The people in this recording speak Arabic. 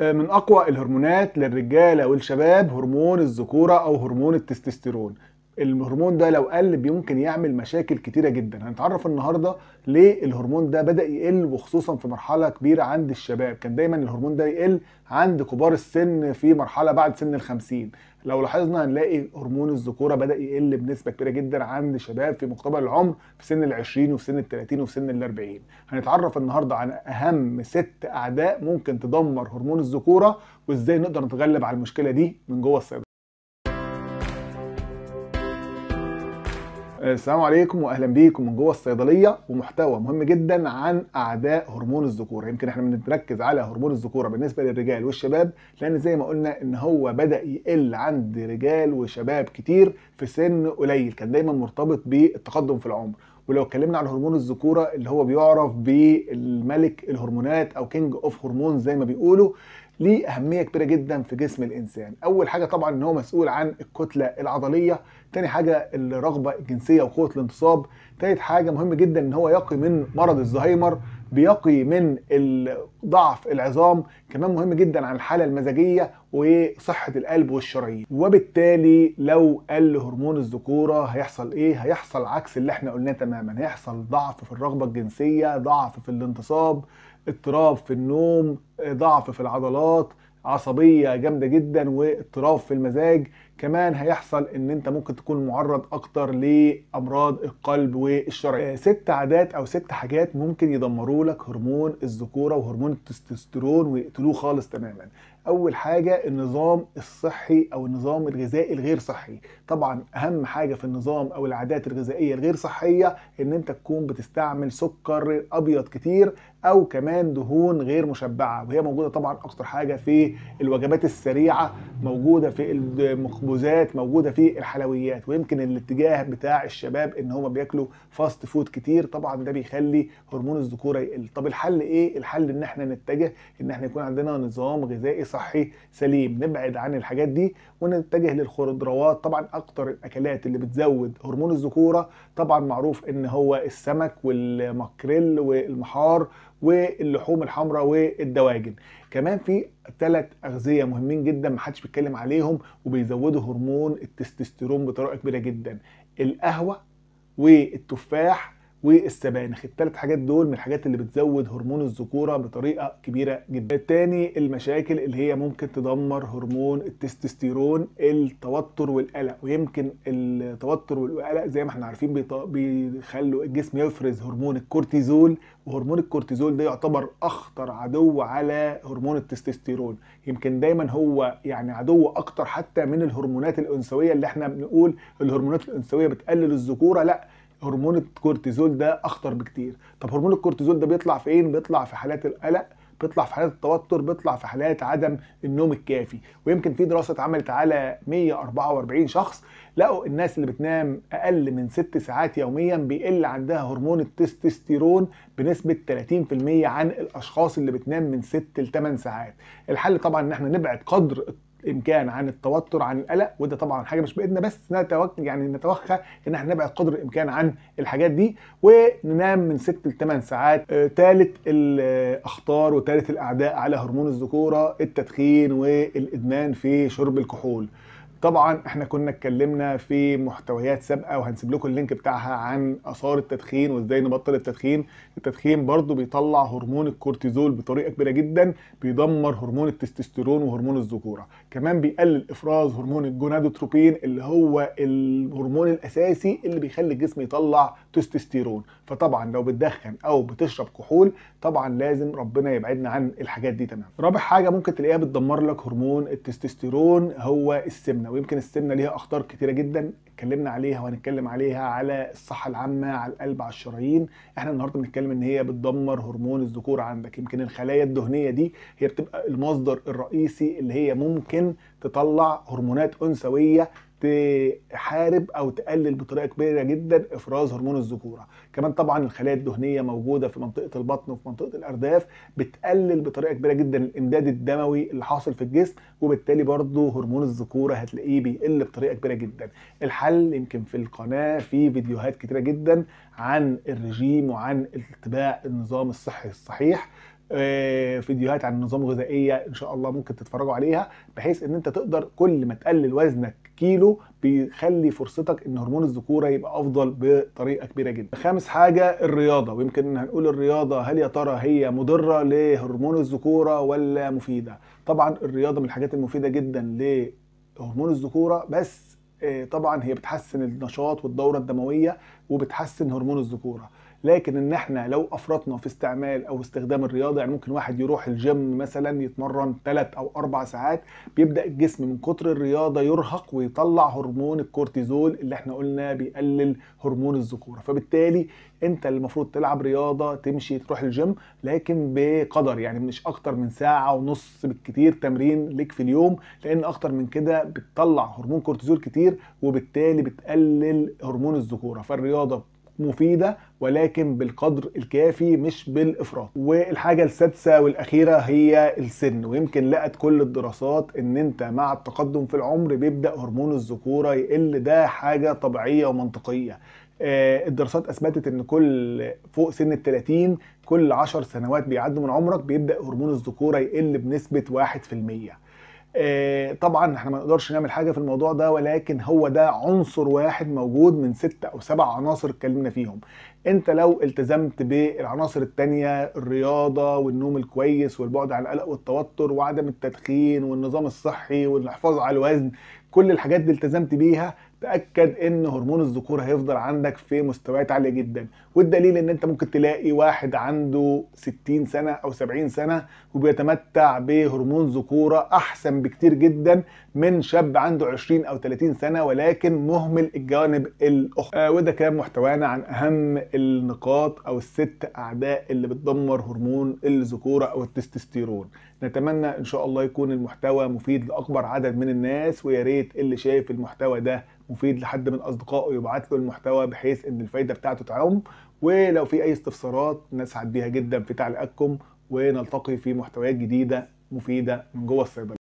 آه، من اقوى الهرمونات للرجاله والشباب هرمون الذكوره او هرمون التستوستيرون الهرمون ده لو قل بيمكن يعمل مشاكل كتيره جدا هنتعرف النهارده ليه الهرمون ده بدا يقل وخصوصا في مرحله كبيره عند الشباب كان دايما الهرمون ده يقل عند كبار السن في مرحله بعد سن الخمسين لو لاحظنا هنلاقي هرمون الذكوره بدا يقل بنسبه كبيره جدا عند شباب في مقتبل العمر في سن العشرين وفي سن التلاتين وفي سن الاربعين هنتعرف النهارده عن اهم ست اعداء ممكن تدمر هرمون الذكوره وازاي نقدر نتغلب على المشكله دي من جوه الصيدله السلام عليكم واهلا بيكم من جوه الصيدليه ومحتوى مهم جدا عن اعداء هرمون الذكوره يمكن احنا بنركز على هرمون الذكوره بالنسبه للرجال والشباب لان زي ما قلنا ان هو بدا يقل عند رجال وشباب كتير في سن قليل كان دايما مرتبط بالتقدم في العمر ولو اتكلمنا عن هرمون الذكوره اللي هو بيعرف بالملك الهرمونات او كينج اوف هرمون زي ما بيقولوا ليه اهميه كبيره جدا في جسم الانسان اول حاجه طبعا ان هو مسؤول عن الكتله العضليه تاني حاجه الرغبه الجنسيه وقوه الانتصاب تالت حاجه مهم جدا ان هو يقي من مرض الزهايمر بيقي من ضعف العظام كمان مهم جدا عن الحاله المزاجيه وصحه القلب والشرايين وبالتالي لو قل هرمون الذكوره هيحصل ايه هيحصل عكس اللي احنا قلناه تماما هيحصل ضعف في الرغبه الجنسيه ضعف في الانتصاب اضطراب في النوم ضعف في العضلات عصبيه جامده جدا واضطراب في المزاج كمان هيحصل ان انت ممكن تكون معرض اكتر لامراض القلب والشرع آه، ست عادات او ست حاجات ممكن يدمروا لك هرمون الذكوره وهرمون التستوستيرون ويقتلوه خالص تماما اول حاجه النظام الصحي او النظام الغذائي الغير صحي طبعا اهم حاجه في النظام او العادات الغذائيه الغير صحيه ان انت تكون بتستعمل سكر ابيض كتير او كمان دهون غير مشبعه وهي موجوده طبعا اكتر حاجه في الوجبات السريعه موجوده في المخبوزات موجوده في الحلويات ويمكن الاتجاه بتاع الشباب ان هم بياكلوا فاست فود كتير طبعا ده بيخلي هرمون الذكوره يقل طب الحل ايه الحل ان احنا نتجه ان احنا يكون عندنا نظام غذائي صحي صحي سليم نبعد عن الحاجات دي ونتجه للخضروات طبعا اكتر الاكلات اللي بتزود هرمون الذكوره طبعا معروف ان هو السمك والمكريل والمحار واللحوم الحمراء والدواجن كمان في ثلاث اغذيه مهمين جدا محدش بيتكلم عليهم وبيزودوا هرمون التستوستيرون بطريقه كبيره جدا القهوه والتفاح والسبانخ الثلاث حاجات دول من الحاجات اللي بتزود هرمون الذكوره بطريقه كبيره جدا تاني المشاكل اللي هي ممكن تدمر هرمون التستوستيرون التوتر والقلق ويمكن التوتر والقلق زي ما احنا عارفين بيخلوا الجسم يفرز هرمون الكورتيزول وهرمون الكورتيزول ده يعتبر اخطر عدو على هرمون التستوستيرون يمكن دايما هو يعني عدو اكتر حتى من الهرمونات الانثويه اللي احنا بنقول الهرمونات الانثويه بتقلل الذكوره لا هرمون الكورتيزول ده اخطر بكتير طب هرمون الكورتيزول ده بيطلع فين إيه؟ بيطلع في حالات القلق بيطلع في حالات التوتر بيطلع في حالات عدم النوم الكافي ويمكن في دراسه اتعملت على 144 شخص لقوا الناس اللي بتنام اقل من 6 ساعات يوميا بيقل عندها هرمون التستوستيرون بنسبه 30% عن الاشخاص اللي بتنام من 6 ل 8 ساعات الحل طبعا ان احنا نبعد قدر الامكان عن التوتر عن القلق وده طبعا حاجه مش بايدنا بس نتوقع يعني نتوخى ان احنا نبعد قدر الامكان عن الحاجات دي وننام من 6 ل 8 ساعات ثالث آه، الاخطار وثالث الاعداء على هرمون الذكوره التدخين والادمان في شرب الكحول طبعا احنا كنا اتكلمنا في محتويات سابقه وهنسيب لكم اللينك بتاعها عن اثار التدخين وازاي نبطل التدخين التدخين برضو بيطلع هرمون الكورتيزول بطريقه كبيره جدا بيدمر هرمون التستوستيرون وهرمون الذكوره كمان بيقلل افراز هرمون الجونادوتروبين اللي هو الهرمون الاساسي اللي بيخلي الجسم يطلع تستوستيرون فطبعا لو بتدخن او بتشرب كحول طبعا لازم ربنا يبعدنا عن الحاجات دي تمام رابع حاجه ممكن تلاقيها بتدمر لك هرمون التستوستيرون هو السمنه السمنه ويمكن السمنه ليها اخطار كتيره جدا اتكلمنا عليها وهنتكلم عليها على الصحه العامه على القلب على الشرايين احنا النهارده بنتكلم ان هي بتدمر هرمون الذكور عندك يمكن الخلايا الدهنيه دي هي بتبقى المصدر الرئيسي اللي هي ممكن تطلع هرمونات انثويه تحارب او تقلل بطريقه كبيره جدا افراز هرمون الذكوره كمان طبعا الخلايا الدهنيه موجوده في منطقه البطن وفي منطقه الارداف بتقلل بطريقه كبيره جدا الامداد الدموي اللي حاصل في الجسم وبالتالي برضه هرمون الذكوره هتلاقيه بيقل بطريقه كبيره جدا الحل يمكن في القناه في فيديوهات كتيره جدا عن الرجيم وعن اتباع النظام الصحي الصحيح آه، فيديوهات عن النظام الغذائيه ان شاء الله ممكن تتفرجوا عليها بحيث ان انت تقدر كل ما تقلل وزنك كيلو بيخلي فرصتك ان هرمون الذكوره يبقى افضل بطريقه كبيره جدا خامس حاجه الرياضه ويمكن هنقول الرياضه هل يا ترى هي مضره لهرمون الذكوره ولا مفيده طبعا الرياضه من الحاجات المفيده جدا لهرمون الذكوره بس آه، طبعا هي بتحسن النشاط والدوره الدمويه وبتحسن هرمون الذكوره لكن ان احنا لو افرطنا في استعمال او استخدام الرياضه يعني ممكن واحد يروح الجيم مثلا يتمرن ثلاث او اربع ساعات بيبدا الجسم من كتر الرياضه يرهق ويطلع هرمون الكورتيزول اللي احنا قلنا بيقلل هرمون الذكوره فبالتالي انت اللي المفروض تلعب رياضه تمشي تروح الجيم لكن بقدر يعني مش اكتر من ساعه ونص بالكتير تمرين ليك في اليوم لان اكتر من كده بتطلع هرمون كورتيزول كتير وبالتالي بتقلل هرمون الذكوره فالرياضه مفيدة ولكن بالقدر الكافي مش بالإفراط والحاجة السادسة والأخيرة هي السن ويمكن لقت كل الدراسات إن أنت مع التقدم في العمر بيبدأ هرمون الذكورة يقل ده حاجة طبيعية ومنطقية آه، الدراسات اثبتت ان كل فوق سن ال 30 كل 10 سنوات بيعدوا من عمرك بيبدا هرمون الذكوره يقل بنسبه 1% آه، طبعا احنا ما نقدرش نعمل حاجه في الموضوع ده ولكن هو ده عنصر واحد موجود من ست او سبع عناصر اتكلمنا فيهم انت لو التزمت بالعناصر التانية الرياضه والنوم الكويس والبعد عن القلق والتوتر وعدم التدخين والنظام الصحي والحفاظ على الوزن كل الحاجات دي التزمت بيها تاكد ان هرمون الذكور هيفضل عندك في مستويات عاليه جدا والدليل ان انت ممكن تلاقي واحد عنده 60 سنه او 70 سنه وبيتمتع بهرمون ذكوره احسن بكتير جدا من شاب عنده 20 او 30 سنه ولكن مهمل الجوانب الاخرى آه وده كان محتوانا عن اهم النقاط او الست اعداء اللي بتدمر هرمون الذكوره او التستوستيرون نتمنى ان شاء الله يكون المحتوى مفيد لاكبر عدد من الناس ويا ريت اللي شايف المحتوى ده مفيد لحد من اصدقائه يبعت له المحتوى بحيث ان الفايده بتاعته تعم ولو في اي استفسارات نسعد بيها جدا في تعليقاتكم ونلتقي في محتويات جديده مفيده من جوه الصيدليه